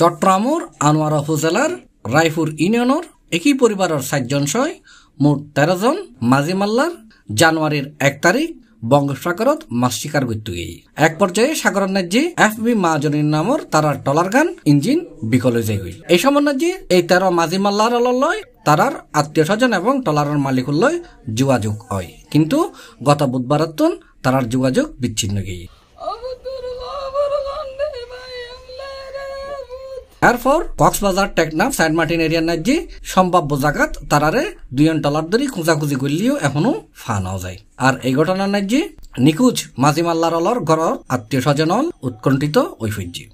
চট্টগ্রামর আনোয়ার উপজেলার রায়পুর ইউনিয়নের একই পরিবারের সাতজন সয় মোট তেরো জন মাঝি মাল্লার জানুয়ারির এক তারিখ বঙ্গোপসাগরত মাছ শিকার করতে গিয়ে এক পর্যায়ে সাগর নাজ্যে এফ বি মাহাজনীর নামর তারার টলার গান ইঞ্জিন বিকল হয়ে যায় এই সময় নাজ্যে এই তেরো মাঝি মাল্লার লয় তারার আত্মীয় স্বজন এবং টলারের মালিকুল্লয় যোগাযোগ হয় কিন্তু গত বুধবার তারার যোগাযোগ বিচ্ছিন্ন গিয়ে এরপর কক্সবাজার টেকনাফ সাইড মার্টিন এরিয়ার নাকি সম্ভাব্য জাগাত তারারে দুই টলার ধরে খোঁজাখুঁজি করলেও এখনো ফা নাও যায় আর এই ঘটনার নাকি নিখুঁজ মাজিমাল্লার অলর ঘর আত্মীয় স্বজন উৎকণ্ঠিত ঐশ্বর্যী